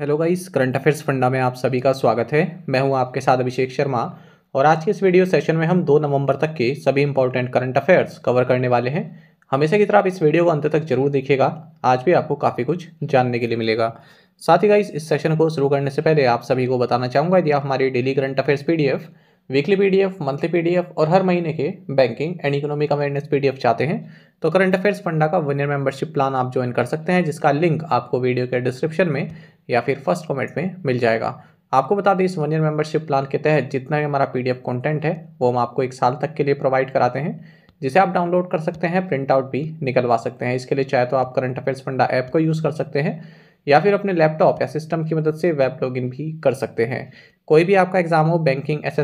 Hello guys current affairs फंडा में आप सभी का स्वागत है मैं हूं आपके साथ अभिषेक शर्मा और आज के इस वीडियो सेशन में हम 2 नवंबर तक के सभी इंपॉर्टेंट करंट अफेयर्स कवर करने वाले हैं हमेशा की तरह आप इस वीडियो को अंत तक जरूर देखिएगा आज भी आपको काफ़ी कुछ जानने के लिए मिलेगा साथ ही गाइस इस सेशन को शुरू करने से पहले आप सभी को बताना चाहूँगा यदि आप हमारी daily current affairs P weekly P monthly P और हर महीने के banking and economic awareness P चाहते हैं तो करंट अफेयर्स फंडा का वन ईयर मेंबरशिप प्लान आप ज्वाइन कर सकते हैं जिसका लिंक आपको वीडियो के डिस्क्रिप्शन में या फिर फर्स्ट कॉमेंट में मिल जाएगा आपको बता दें इस वन ईयर मेंबरशिप प्लान के तहत जितना भी हमारा पीडीएफ कंटेंट है वो हम आपको एक साल तक के लिए प्रोवाइड कराते हैं जिसे आप डाउनलोड कर सकते हैं प्रिंट आउट भी निकलवा सकते हैं इसके लिए चाहे तो आप करंट अफेयर्स फंडा ऐप को यूज़ कर सकते हैं या फिर अपने लैपटॉप या सिस्टम की मदद से वेब इन भी कर सकते हैं कोई भी आपका एग्जाम हो बैंकिंग एस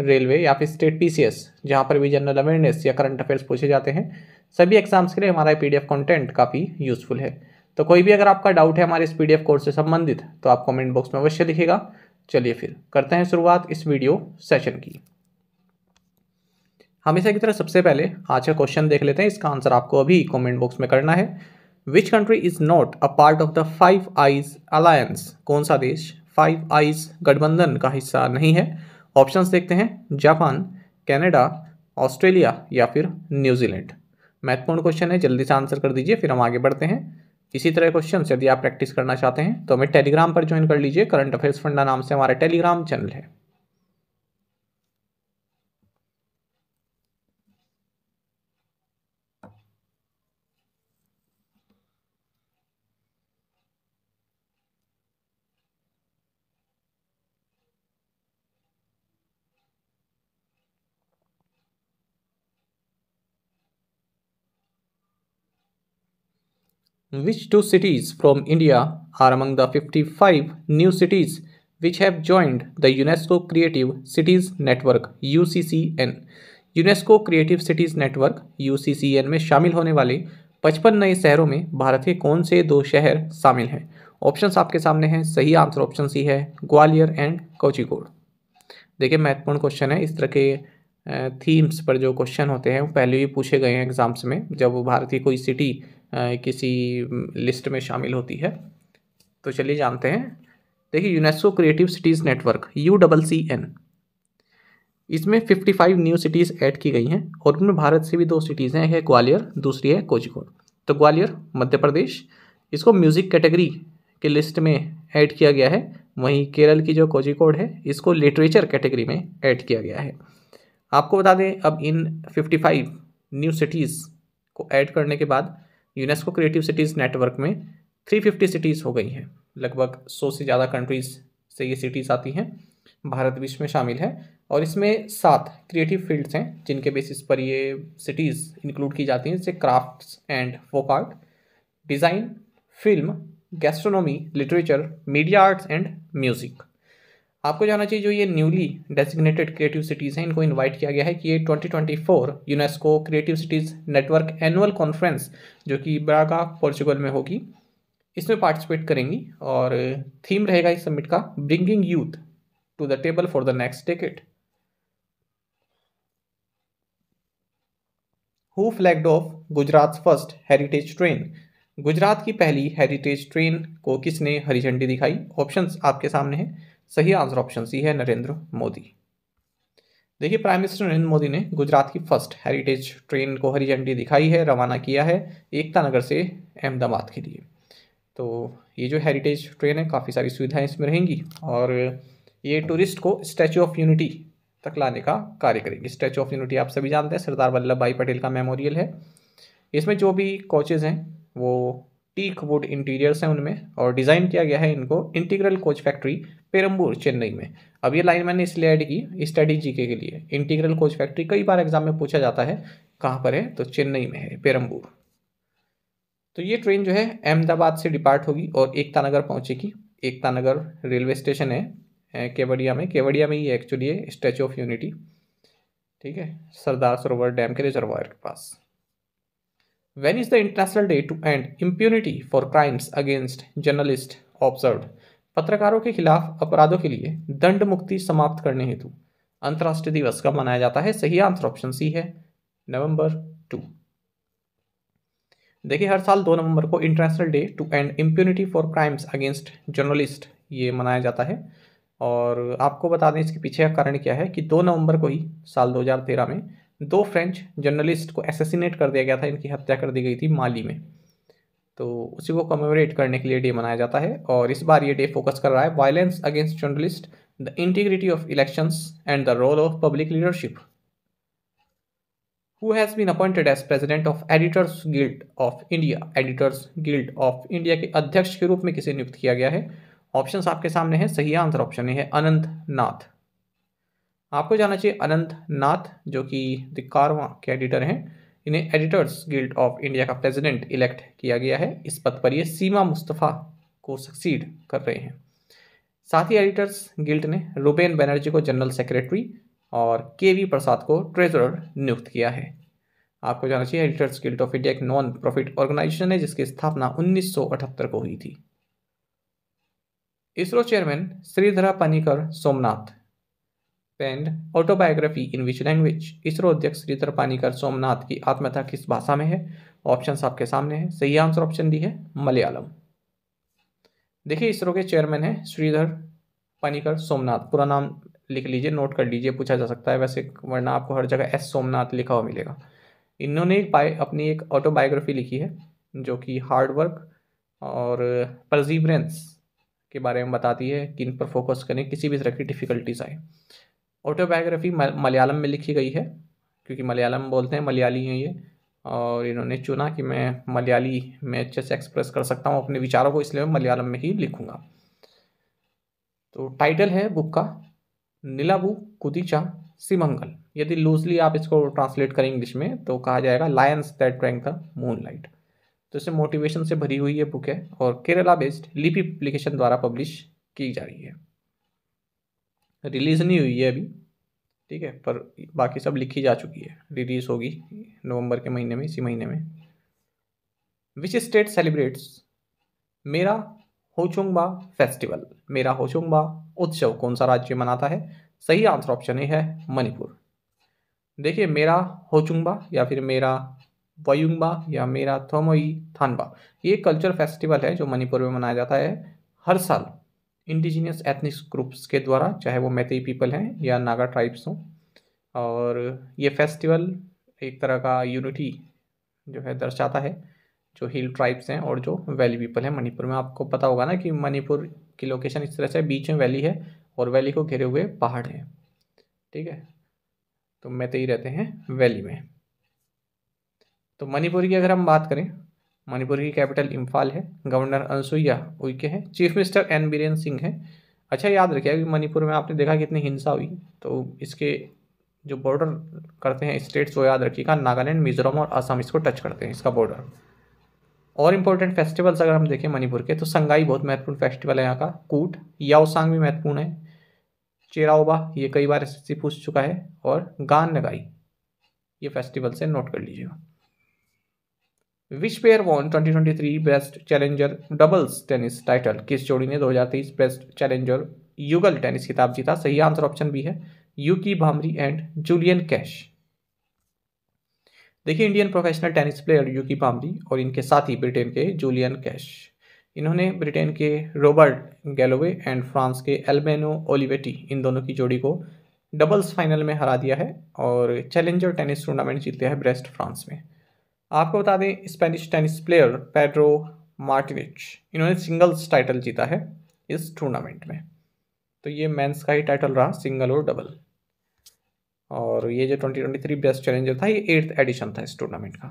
रेलवे या फिर स्टेट पी सी पर भी जनरल अवेयरनेस या करंट अफेयर्स पूछे जाते हैं सभी एग्जाम्स के लिए हमारा पीडीएफ कंटेंट काफ़ी यूज़फुल है तो कोई भी अगर आपका डाउट है हमारे इस पीडीएफ कोर्स से संबंधित तो आप कमेंट बॉक्स में अवश्य लिखेगा चलिए फिर करते हैं शुरुआत इस वीडियो सेशन की हमेशा की तरह सबसे पहले आज का क्वेश्चन देख लेते हैं इसका आंसर आपको अभी कमेंट बॉक्स में करना है which country is not a part of the Five Eyes alliance कौन सा देश फाइव आइज गठबंधन का हिस्सा नहीं है ऑप्शंस देखते हैं जापान कैनेडा ऑस्ट्रेलिया या फिर न्यूजीलैंड महत्वपूर्ण क्वेश्चन है जल्दी से आंसर कर दीजिए फिर हम आगे बढ़ते हैं इसी तरह क्वेश्चन यदि आप प्रैक्टिस करना चाहते हैं तो हमें टेलीग्राम पर ज्वाइन कर लीजिए करंट अफेयर्स फंडा नाम से हमारा टेलीग्राम चैनल है Which two cities from India are among the 55 new cities which have joined the UNESCO Creative Cities Network UCCN? UNESCO Creative Cities Network U में शामिल होने वाले 55 नए शहरों में भारत के कौन से दो शहर शामिल हैं ऑप्शंस आपके सामने हैं सही आंसर ऑप्शन सी है ग्वालियर एंड कोचिकोड देखिए महत्वपूर्ण क्वेश्चन है इस तरह के थीम्स पर जो क्वेश्चन होते हैं वो पहले भी पूछे गए हैं एग्जाम्स में जब भारत की कोई सिटी किसी लिस्ट में शामिल होती है तो चलिए जानते हैं देखिए UNESCO Creative Cities Network U double C N इसमें fifty five new cities add की गई हैं और उनमें भारत से भी दो सिटीज़ हैं एक है ग्वालियर दूसरी है कोचिकोड तो ग्वालियर मध्य प्रदेश इसको म्यूज़िक कैटेगरी के लिस्ट में ऐड किया गया है वहीं केरल की जो कोचिकोड है इसको लिटरेचर कैटेगरी में ऐड किया गया है आपको बता दें अब इन 55 न्यू सिटीज़ को ऐड करने के बाद यूनेस्को क्रिएटिव सिटीज़ नेटवर्क में 350 सिटीज़ हो गई हैं लगभग 100 से ज़्यादा कंट्रीज़ से ये सिटीज़ आती हैं भारत विश्व में शामिल है और इसमें सात क्रिएटिव फील्ड्स हैं जिनके बेसिस पर ये सिटीज़ इंक्लूड की जाती हैं जैसे crafts and folk art design film gastronomy literature media arts and music आपको जाना चाहिए जो ये न्यूली डेजिग्नेटेड क्रिएटिव सिटीज़ हैं इनको इनवाइट किया गया है कि ये 2024 UNESCO Creative Cities Network annual conference जो कि ब्रागा पोर्चुगल में होगी इसमें पार्टिसिपेट करेंगी और थीम रहेगा इस समिट का bringing youth to the table for the next decade who flagged off Gujarat first heritage train Gujarat की पहली हेरिटेज ट्रेन को किसने हरी झंडी दिखाई ऑप्शंस आपके सामने हैं सही आंसर ऑप्शन सी है नरेंद्र मोदी देखिए प्राइम मिनिस्टर नरेंद्र मोदी ने गुजरात की फर्स्ट हेरिटेज ट्रेन को हरी झंडी दिखाई है रवाना किया है एकता नगर से अहमदाबाद के लिए तो ये जो हेरिटेज ट्रेन है काफ़ी सारी सुविधाएं इसमें रहेंगी और ये टूरिस्ट को स्टैचू ऑफ यूनिटी तक लाने का कार्य करेगी स्टैचू ऑफ यूनिटी आप सभी जानते हैं सरदार वल्लभ भाई पटेल का मेमोरियल है इसमें जो भी कोचेज़ हैं वो टीक वुड इंटीरियर्स हैं उनमें और डिज़ाइन किया गया है इनको Integral Coach Factory Perambur Chennai में अब ये लाइन मैंने इसलिए ऐड की स्टडी जीके के लिए इंटीग्रल कोच फैक्ट्री कई बार एग्जाम में पूछा जाता है कहाँ पर है तो चेन्नई में है पेरम्बूर तो ये ट्रेन जो है अहमदाबाद से डिपार्ट होगी और एकता नगर पहुँचेगी एकता नगर रेलवे स्टेशन है केवड़िया में केवड़िया में ही एक्चुअली है स्टैचू ऑफ यूनिटी ठीक है सरदार सरोवर डैम के रिजर्वायर के पास When is the International Day to End Impunity for Crimes Against Journalists Observed? पत्रकारों के खिलाफ अपराधों के लिए दंड मुक्ति समाप्त करने हेतु अंतर्राष्ट्रीय दिवस कब मनाया जाता है सही आंसर ऑप्शन सी है नवंबर टू देखिए हर साल दो नवंबर को international day to end impunity for crimes against journalist ये मनाया जाता है और आपको बता दें इसके पीछे का कारण क्या है कि दो नवंबर को ही साल 2013 में दो फ्रेंच जर्नलिस्ट को एसेसिनेट कर दिया गया था इनकी हत्या कर दी गई थी माली में तो उसी को कमेमोरेट करने के लिए डे मनाया जाता है और इस बार ये डे फोकस कर रहा है violence against journalist the integrity of elections and the role of public leadership who has been appointed as president of Editors Guild of India Editors Guild of India के अध्यक्ष के रूप में किसे नियुक्त किया गया है ऑप्शन आपके सामने हैं सही आंसर ऑप्शन ए है अनंत नाथ आपको जाना चाहिए अनंत नाथ जो कि कारवा के एडिटर हैं इन्हें एडिटर्स गिल्ड ऑफ इंडिया का प्रेसिडेंट इलेक्ट किया गया है इस पद पर ये सीमा मुस्तफ़ा को सक्सीड कर रहे हैं साथ ही एडिटर्स गिल्ड ने रुबेन बनर्जी को जनरल सेक्रेटरी और के वी प्रसाद को ट्रेजरर नियुक्त किया है आपको जाना चाहिए एडिटर्स गिल्ड ऑफ इंडिया एक नॉन प्रॉफिट ऑर्गेनाइजेशन है जिसकी स्थापना 1978 को हुई थी ISRO chairman Sridhara Panicker Somanath penned autobiography in which language ISRO अध्यक्ष श्रीधर पानीकर सोमनाथ की आत्मकथा किस भाषा में है ऑप्शन आपके सामने है सही आंसर ऑप्शन डी है मलयालम देखिए इसरो के चेयरमैन हैं श्रीधर पानीकर सोमनाथ पूरा नाम लिख लीजिए नोट कर लीजिए पूछा जा सकता है वैसे वरना आपको हर जगह एस सोमनाथ लिखा हुआ मिलेगा इन्होंने एक बाय अपनी एक ऑटोबायोग्राफी लिखी है जो कि हार्डवर्क और परजीवरेंस के बारे में बताती है किन पर फोकस करें किसी भी तरह की डिफ़िकल्टीज आए ऑटोबायोग्राफी मलयालम में लिखी गई है क्योंकि मलयालम बोलते हैं मलयाली हैं ये और इन्होंने चुना कि मैं मलयाली में अच्छे से एक्सप्रेस कर सकता हूँ अपने विचारों को इसलिए मैं मलयालम में ही लिखूँगा तो टाइटल है बुक का नीलाबू कुदीचा सिमंगल यदि लूजली आप इसको ट्रांसलेट करें इंग्लिश में तो कहा जाएगा lions that drank the moonlight तो इसे मोटिवेशन से भरी हुई ये बुक है और केरला बेस्ड लिपि पब्लिकेशन द्वारा पब्लिश की जा रही है रिलीज़ नहीं हुई है अभी ठीक है पर बाकी सब लिखी जा चुकी है रिलीज़ होगी नवंबर के महीने में इसी महीने में विच स्टेट सेलिब्रेट्स मेरा होचुंगबा फेस्टिवल मेरा होचुंगबा उत्सव कौन सा राज्य मनाता है सही आंसर ऑप्शन ए है मणिपुर देखिए मेरा होचुंगबा या फिर मेरा वयुंगबा या मेरा थोमोई थानबा ये कल्चर फेस्टिवल है जो मणिपुर में मनाया जाता है हर साल इंडिजीनियस एथनिक ग्रुप्स के द्वारा चाहे वो मैथई पीपल हैं या नागा ट्राइब्स हों और ये फेस्टिवल एक तरह का यूनिटी जो है दर्शाता है जो हिल ट्राइब्स हैं और जो वैली पीपल हैं मणिपुर में आपको पता होगा ना कि मणिपुर की लोकेशन इस तरह से बीच में वैली है और वैली को घेरे हुए पहाड़ हैं ठीक है तो मैतई रहते हैं वैली में तो मणिपुर की अगर हम बात करें मणिपुर की कैपिटल इम्फाल है गवर्नर अनसुईया उइके हैं chief minister N Biren Singh हैं अच्छा याद रखिए अभी मणिपुर में आपने देखा कितनी हिंसा हुई तो इसके जो बॉर्डर करते हैं स्टेट्स वो याद रखिएगा नागालैंड मिजोरम और असम इसको टच करते हैं इसका बॉर्डर और इम्पोर्टेंट फेस्टिवल्स अगर हम देखें मणिपुर के तो संगाई बहुत महत्वपूर्ण फेस्टिवल है यहाँ का कूट याओसांग भी महत्वपूर्ण है चेराओबा ये कई बार एस पूछ चुका है और गान नगाई ये फेस्टिवल से नोट कर लीजिएगा which pair won 2023 best challenger doubles tennis title किस जोड़ी ने 2023 बेस्ट चैलेंजर युगल टेनिस खिताब जीता सही आंसर ऑप्शन बी है Yuki Bhambri and Julian Cash देखिए Indian professional tennis player Yuki Bhambri और इनके साथ ही ब्रिटेन के जूलियन कैश इन्होंने ब्रिटेन के रॉबर्ट गैलोवे एंड फ्रांस के एल्बेनो ओलिवेटी इन दोनों की जोड़ी को डबल्स फाइनल में हरा दिया है और चैलेंजर टेनिस टूर्नामेंट जीते हैं ब्रेस्ट फ्रांस में आपको बता दें Spanish tennis player Pedro Martinez इन्होंने सिंगल्स टाइटल जीता है इस टूर्नामेंट में तो ये मेंस का ही टाइटल रहा सिंगल और डबल और ये जो twenty twenty three best challenger था ये एट्थ एडिशन था इस टूर्नामेंट का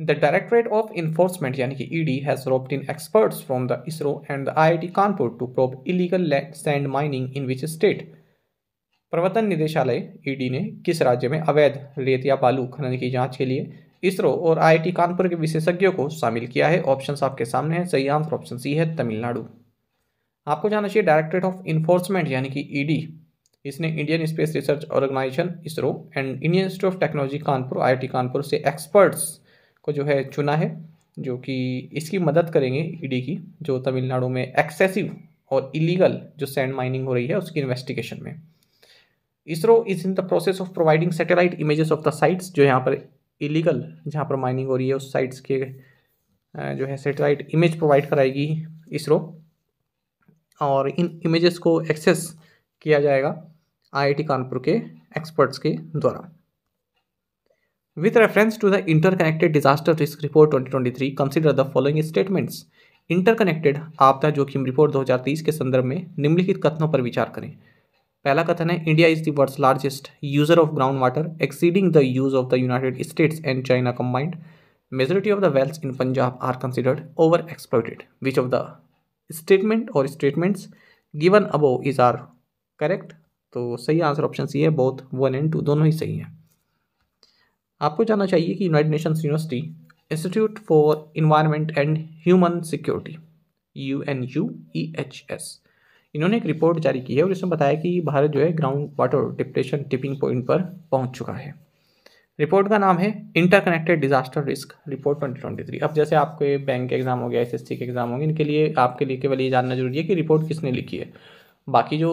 द डायरेक्टरेट ऑफ इन्फोर्समेंट यानी कि ED has roped in experts from the ISRO and the IIT Kanpur to probe illegal sand mining in which state प्रवर्तन निदेशालय ईडी e ने किस राज्य में अवैध रेत या बालू खनन की जांच के लिए इसरो और आईआईटी कानपुर के विशेषज्ञों को शामिल किया है ऑप्शन आपके सामने हैं सही आंसर ऑप्शन सी है तमिलनाडु आपको जानना चाहिए डायरेक्टरेट ऑफ इन्फोर्समेंट यानी कि ईडी e इसने Indian Space Research Organisation ISRO and Indian Institute of Technology Kanpur I Kanpur से एक्सपर्ट्स को जो है चुना है जो कि इसकी मदद करेंगे ईडी e की जो तमिलनाडु में एक्सेसिव और इलीगल जो सैंड माइनिंग हो रही है उसकी इन्वेस्टिगेशन में ISRO is in the process of providing satellite images of the sites जो यहाँ पर इलीगल जहाँ पर माइनिंग हो रही है उस साइट्स के जो है सेटेलाइट इमेज प्रोवाइड कराएगी इसरो और इन इमेजेस को एक्सेस किया जाएगा आईआईटी कानपुर के एक्सपर्ट्स के द्वारा With reference to the interconnected disaster risk report 2023, consider the following statements interconnected आपदा जोखिम रिपोर्ट 2030 के संदर्भ में निम्नलिखित कथनों पर विचार करें पहला कथन है India is the world's largest user of ground water exceeding the use of the United States and China combined majority of the wells in Punjab are considered over exploited which of the statement or statements given above is are correct तो सही answer option C है both one and to दोनों ही सही हैं आपको जानना चाहिए कि United Nations University Institute for Environment and Human Security U N U E H S इन्होंने एक रिपोर्ट जारी की है और इसमें बताया कि भारत जो है ground water depletion tipping point पर पहुंच चुका है रिपोर्ट का नाम है इंटरकनेक्टेड डिजास्टर रिस्क रिपोर्ट 2023 अब जैसे आपके बैंक के एग्ज़ाम हो गया एस के एग्ज़ाम हो गए इनके लिए आपके लिए केवल ये जानना जरूरी है कि रिपोर्ट किसने लिखी है बाकी जो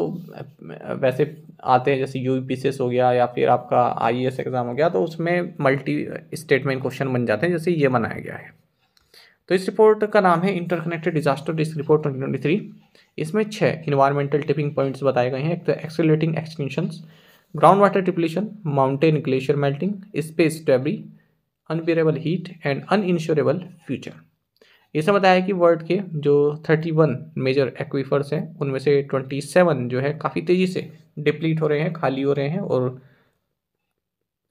वैसे आते हैं जैसे यू हो गया या फिर आपका आई एग्ज़ाम e हो गया तो उसमें मल्टी स्टेटमेंट क्वेश्चन बन जाते हैं जैसे ये बनाया गया है तो इस रिपोर्ट का नाम है interconnected disaster risk report twenty इसमें छः इन्वायरमेंटल टिपिंग पॉइंट्स बताए गए हैं एक तो accelerating extinctions ground water depletion mountain glacier melting space debris unbearable heat and uninsurable future इसमें बताया है कि वर्ल्ड के जो 31 मेजर एक्वीफर्स हैं उनमें से 27 जो है काफ़ी तेज़ी से डिप्लीट हो रहे हैं खाली हो रहे हैं और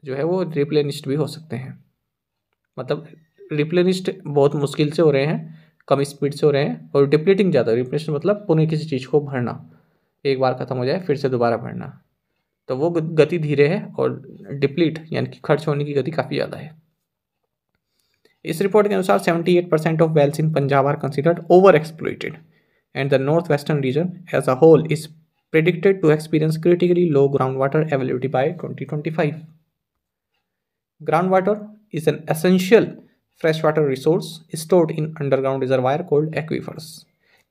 जो है वो रिप्लेनिस्ट भी हो सकते हैं मतलब रिप्लेनिस्ट बहुत मुश्किल से हो रहे हैं कम स्पीड से हो रहे हैं और डिप्लीटिंग ज़्यादा रिप्लेशन मतलब पुनः किसी चीज़ को भरना एक बार ख़त्म हो जाए फिर से दोबारा भरना तो वो गति धीरे है और डिप्लीट यानी कि खर्च होने की गति काफ़ी ज़्यादा है इस रिपोर्ट के अनुसार 78 percent of wells in Punjab are considered over exploited and the north western region as a whole is predicted to experience critically low ground water availability twenty ground water is an essential freshwater resource stored in underground reservoir called aquifers.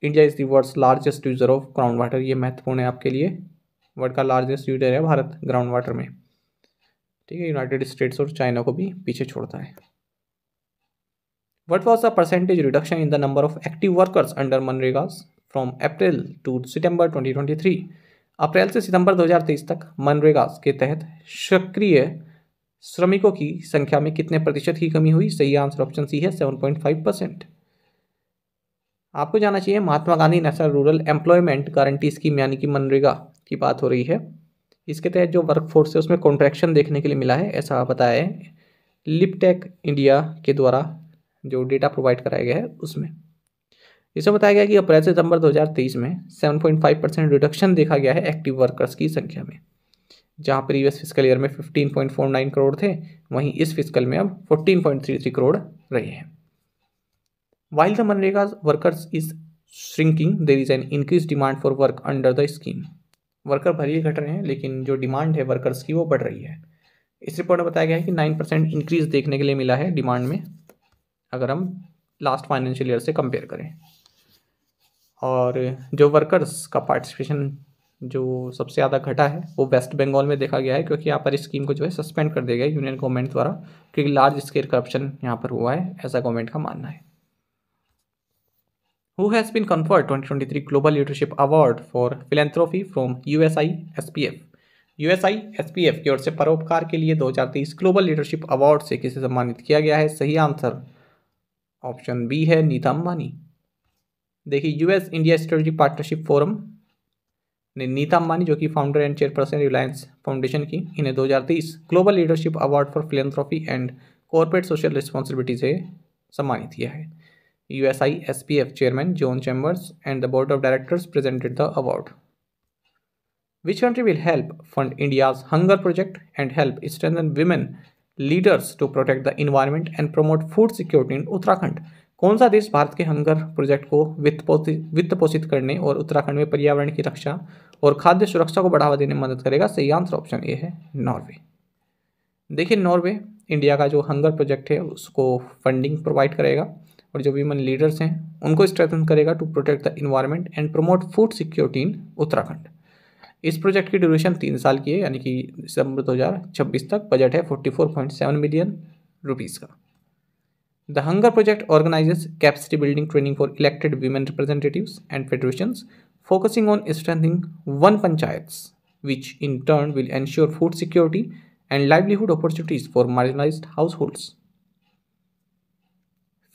India is the world's largest user of ground water ये महत्वपूर्ण है आपके लिए world का largest user है Bharat ground water में ठीक है यूनाइटेड स्टेट्स और चाइना को भी पीछे छोड़ता है what was the percentage reduction in the number of active workers under मनरेगास फ्रॉम अप्रैल टू सितंबर 2023 अप्रैल से सितंबर 2023 तक मनरेगास के तहत सक्रिय श्रमिकों की संख्या में कितने प्रतिशत की कमी हुई सही आंसर ऑप्शन सी है सेवन पॉइंट फाइव परसेंट आपको जाना चाहिए Mahatma Gandhi National Rural Employment Guarantee Scheme यानी कि मनरेगा की बात हो रही है इसके तहत जो वर्कफोर्स है उसमें कॉन्ट्रैक्शन देखने के लिए मिला है ऐसा बताया है लिपटेक इंडिया के द्वारा जो डेटा प्रोवाइड कराया गया है उसमें इसमें बताया गया कि अप्रैल से सितंबर 2023 में 7.5 परसेंट रिडक्शन देखा गया है एक्टिव वर्कर्स की संख्या में जहाँ प्रीवियस फिजिकल ईयर में 15.49 करोड़ थे वहीं इस फिजिकल में अब 14.33 करोड़ रहे हैं वाइल द मनरेगा workers is shrinking there is an increase demand for work under the scheme worker भले ही घट रहे हैं लेकिन जो डिमांड है वर्कर्स की वो बढ़ रही है इस रिपोर्ट में बताया गया है कि नाइन परसेंट इंक्रीज देखने के लिए मिला है डिमांड में अगर हम लास्ट फाइनेंशियल ईयर से कंपेयर करें और जो वर्कर्स का पार्टिसिपेशन जो सबसे ज़्यादा घटा है वो वेस्ट बंगाल में देखा गया है क्योंकि यहाँ पर इस स्कीम को जो है सस्पेंड कर दिया गया यूनियन गवर्नमेंट द्वारा क्योंकि लार्ज स्केल करप्शन यहाँ पर हुआ है ऐसा गवर्नमेंट का मानना है who has been conferred 2023 global leadership award for philanthropy from U S I S P F U S I S P F की ओर से परोपकार के लिए दो हजार तेईस ग्लोबल लीडरशिप अवार्ड से किसे सम्मानित किया गया है सही आंसर ऑप्शन बी है नीता अंबानी देखिए US India strategic partnership forum ने नीता अंबानी जो कि founder and chairperson Reliance foundation की इन्हें 2023 global leadership award for philanthropy and corporate social responsibility से सम्मानित किया है U S I S P F chairman John Chambers and the board of directors presented the award which country will help fund India's hunger project and help strengthen women leaders to protect the environment and promote food security in Uttarakhand कौन सा देश भारत के hunger project को वित्त पोषित वित्त पोषित करने और उत्तराखंड में पर्यावरण की रक्षा और खाद्य सुरक्षा को बढ़ावा देने में मदद करेगा सही आंसर ऑप्शन ए है नॉर्वे देखिए नॉर्वे इंडिया का जो हंगर प्रोजेक्ट है उसको फंडिंग प्रोवाइड करेगा और जो वीमन लीडर्स हैं उनको स्ट्रेथन करेगा to protect the environment and promote food security in Uttarakhand इस प्रोजेक्ट की ड्यूरेशन तीन साल की है यानी कि दिसंबर 2026 तक बजट है 44.7 मिलियन रुपीज़ का The Hunger Project organizes capacity building training for elected women representatives and federations, focusing on strengthening one panchayats, which in turn will ensure food security and livelihood opportunities for marginalized households.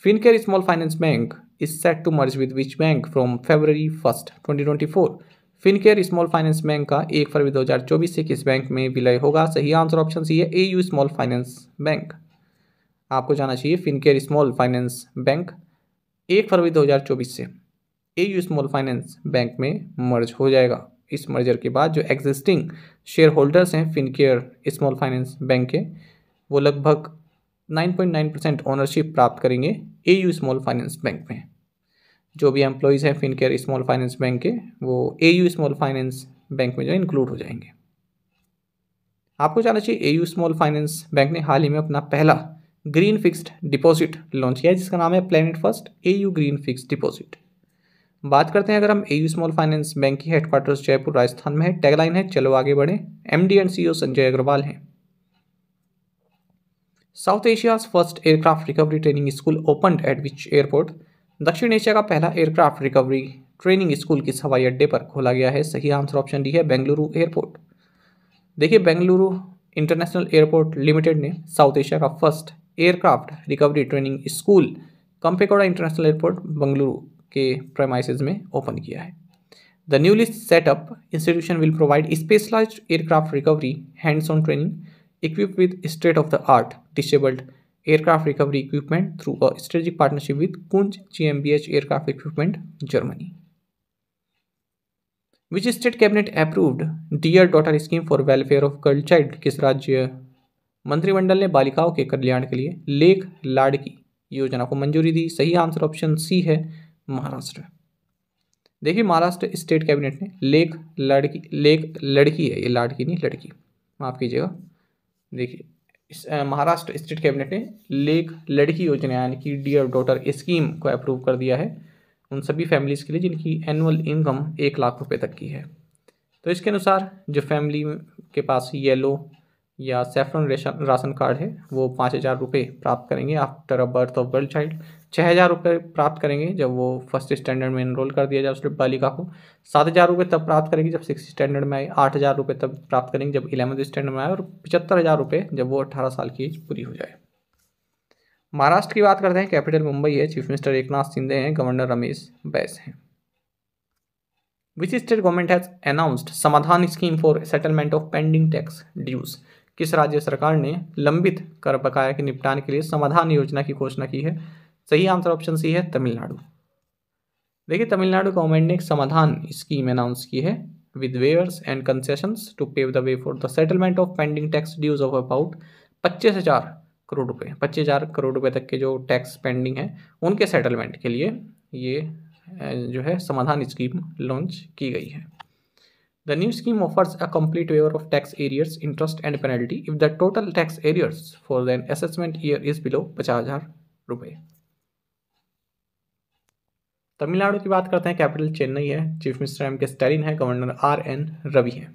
Fincare Small Finance Bank is set to merge with which bank from February 1st, 2024? FinCare Small Finance Bank ka एक फरवरी 2024 se kis bank mein विलय hoga? Sahi answer option सी hai AU Small Finance Bank. आपको जाना चाहिए Fincare small finance bank एक फरवरी 2024 से A U small finance bank में मर्ज हो जाएगा इस मर्जर के बाद जो एग्जिस्टिंग शेयर होल्डर्स हैं फिनकेयर स्मॉल फाइनेंस बैंक के वो लगभग 9.9 परसेंट ओनरशिप प्राप्त करेंगे A U small finance bank में जो भी एम्प्लॉयज़ हैं फिनकेयर स्मॉल फाइनेंस बैंक के वो A U small finance bank में जो इंक्लूड हो जाएंगे आपको जाना चाहिए A U small finance bank ने हाल ही में अपना पहला ग्रीन फिक्स्ड डिपॉजिट लॉन्च किया है जिसका नाम है planet first A U green fixed deposit बात करते हैं अगर हम A U small finance bank की हेडक्वार्टर्स जयपुर राजस्थान में है टैगलाइन है चलो आगे बढ़े M D and C Sanjay Agarwal हैं South Asia's first aircraft recovery training school open at which airport दक्षिण एशिया का पहला एयरक्राफ्ट रिकवरी ट्रेनिंग स्कूल किस हवाई अड्डे पर खोला गया है सही आंसर ऑप्शन डी है बेंगलुरु एयरपोर्ट देखिए बेंगलुरु इंटरनेशनल एयरपोर्ट लिमिटेड ने साउथ एशिया का first aircraft recovery training school Kempegowda international airport Bengaluru के प्रमाइसिस में ओपन किया है the newly set up institution will provide specialise aircraft recovery hands on training equip with state of the art disabled aircraft recovery equipment through a strategic partnership with Kunz G aircraft equipment Germany which state cabinet approved dear daughter scheme for welfare of girl child किस राज्य मंत्रिमंडल ने बालिकाओं के कल्याण के लिए लेख लाड़की योजना को मंजूरी दी सही आंसर ऑप्शन सी है महाराष्ट्र देखिए महाराष्ट्र स्टेट कैबिनेट ने लेख लड़की लेख लड़की है ये लाड़की नहीं लड़की माफ़ कीजिएगा देखिए महाराष्ट्र स्टेट कैबिनेट ने लेख लड़की योजना यानी कि डियर डॉटर स्कीम को अप्रूव कर दिया है उन सभी फैमिलीज़ के लिए जिनकी एनुअल इनकम एक लाख रुपए तक की है तो इसके अनुसार जो फैमिली के पास येलो या सेफ्रन रेशन राशन कार्ड है वो पाँच हज़ार रुपये प्राप्त करेंगे after a birth of girl child छः हज़ार रुपये प्राप्त करेंगे जब वो फर्स्ट स्टैंडर्ड में इनरोल कर दिया जाए उसके बालिका को सात हज़ार रुपये तब प्राप्त करेगी जब सिक्स स्टैंडर्ड में आए आठ हज़ार रुपये तब प्राप्त करेंगे जब इलेवंथ स्टैंडर्ड में आए और पचहत्तर हज़ार रुपये जब वो अठारह साल की एज पूरी हो जाए महाराष्ट्र की बात करते हैं कैपिटल मुंबई है चीफ मिनिस्टर एक नाथ सिंधे हैं गवर्नर रमेश बैस हैं which state government has announced Samadhan scheme for settlement of pending tax dues किस राज्य सरकार ने लंबित कर बकाया के निपटान के लिए समाधान योजना की घोषणा की है सही आंसर ऑप्शन सी है तमिलनाडु देखिए तमिलनाडु गवर्नमेंट ने एक समाधान स्कीम अनाउंस की है with waivers and concession to pave the way for the settlement of pending tax dues of about पच्चीस हज़ार करोड़ रुपए पच्चीस हज़ार करोड़ रुपए तक के जो टैक्स पेंडिंग हैं उनके सेटलमेंट के लिए ये जो है समाधान स्कीम लॉन्च की गई है The new scheme offers a complete waiver of tax arrears, interest and penalty if the total tax arrears for the assessment year is below पचास हजार रुपये तमिलनाडु की बात करते हैं कैपिटल चेन्नई है chief minister M K Stalin है गवर्नर आर एन रवि है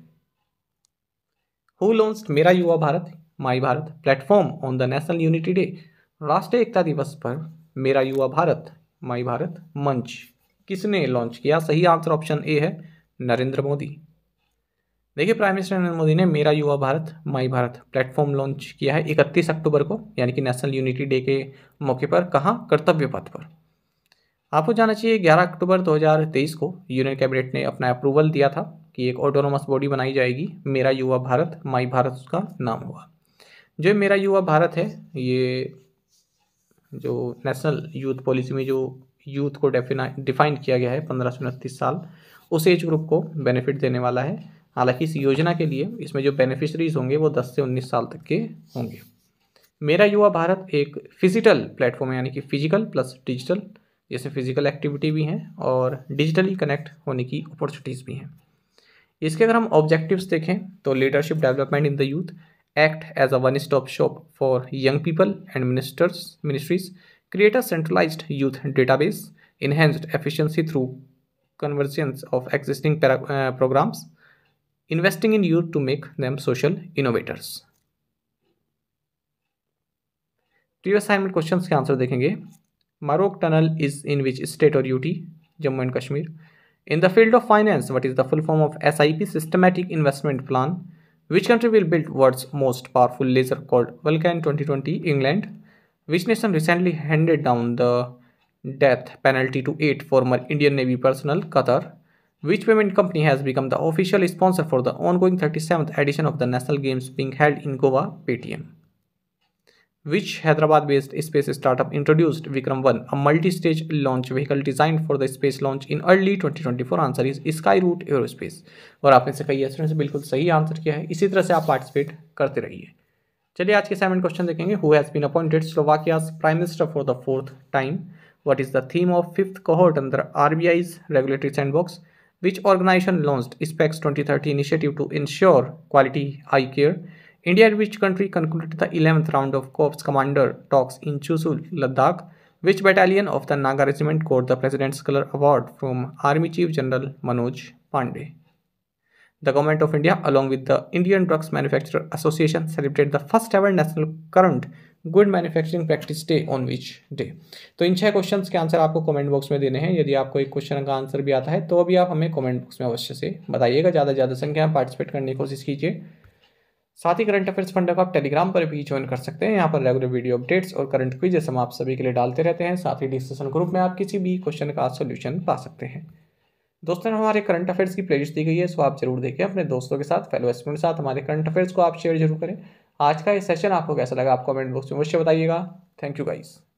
who launch Mera Yuva Bharat my Bharat platform on the national unity day Rashtriya Ekta दिवस पर मेरा युवा भारत माई भारत मंच किसने लॉन्च किया सही आंसर ऑप्शन ए है नरेंद्र मोदी देखिए प्राइम मिनिस्टर नरेंद्र मोदी ने Mera Yuva Bharat my Bharat platform launch किया है इकतीस अक्टूबर को यानी कि नेशनल यूनिटी डे के मौके पर कहाँ कर्तव्य पथ पर आपको जाना चाहिए 11 अक्टूबर 2023 को यूनियन कैबिनेट ने अपना अप्रूवल दिया था कि एक ऑटोनोमस बॉडी बनाई जाएगी मेरा युवा भारत माई भारत उसका नाम होगा जो मेरा युवा भारत है ये जो नेशनल यूथ पॉलिसी में जो यूथ को डिफाइन किया गया है पंद्रह से उनतीस साल उस एज ग्रुप को बेनिफिट देने वाला है हालांकि इस योजना के लिए इसमें जो बेनिफिशरीज होंगे वो 10 से 19 साल तक के होंगे मेरा युवा भारत एक फिजिटल प्लेटफॉर्म है यानी कि फिजिकल प्लस डिजिटल जैसे फिजिकल एक्टिविटी भी हैं और डिजिटली कनेक्ट होने की अपॉर्चुनिटीज़ भी हैं इसके अगर हम ऑब्जेक्टिव्स देखें तो leadership development in the youth act as a one stop shop for young people and ministers ministries create a youth database database enhanced through convergence of existing programmes uh, investing in you to make them social innovators. Previous assignment questions ke answer dekhenge. Marok Tunnel is in which state or UT? Jammu and Kashmir. In the field of finance, what is the full form of SIP systematic investment plan? Which country will build world's most powerful laser called Vulcan 2020? England. Which nation recently handed down the death penalty to eight former Indian Navy personnel? Qatar. Which payment company has become the official sponsor for the ongoing 37th edition of the national games being held in Goa, Paytm. Which Hyderabad-based space startup introduced Vikram-1, a multi-stage launch vehicle designed for the space launch in early 2024? Answer is Skyroot Aerospace. और आपने से कई students बिल्कुल सही answer किया है इसी तरह से आप पार्टिसिपेट करते रहिए चलिए आज के सेवन क्वेश्चन देखेंगे who has been appointed Slovakia's prime minister for the fourth time what is the theme of fifth cohort under RBI's regulatory sandbox Which organization launched SPECS 2030 initiative to ensure quality eye care? India and which country concluded the 11th round of Corps Commander talks in Chusul, Ladakh? Which battalion of the Naga Regiment got the President's Color Award from Army Chief General Manoj Pandey? The Government of India, along with the Indian Drugs Manufacturer Association, celebrated the first ever national current good manufacturing practice day on which day तो इन छह question के answer आपको comment box में देने हैं यदि आपको एक क्वेश्चन का आंसर भी आता है तो अभी आप हमें कमेंट बॉक्स में अवश्य से बताइएगा ज़्यादा से ज़्यादा संख्या में पार्टिसिपेट करने की कोशिश कीजिए साथ ही करंट अफेयर्स फंड को आप टेलीग्राम पर भी ज्वाइन कर सकते हैं यहाँ पर रेगुलर वीडियो अपडेट्स और करंट क्विजेस हम आप सभी के लिए डालते रहते हैं साथ ही डिस्कशन ग्रुप में आप किसी भी क्वेश्चन का सोल्यूशन पा सकते हैं दोस्तों हमारे करंट अफेयर्स की प्लेलिस्ट दी गई है सो तो आप जरूर देखें अपने दोस्तों के साथ फेलो स्टूडेंट के साथ हमारे करंट अफेयर्स को आप शेयर जरूर करें आज का ये सेशन आपको कैसा लगा आप कमेंट बॉक्स में मुझसे बताइएगा थैंक यू गाइज़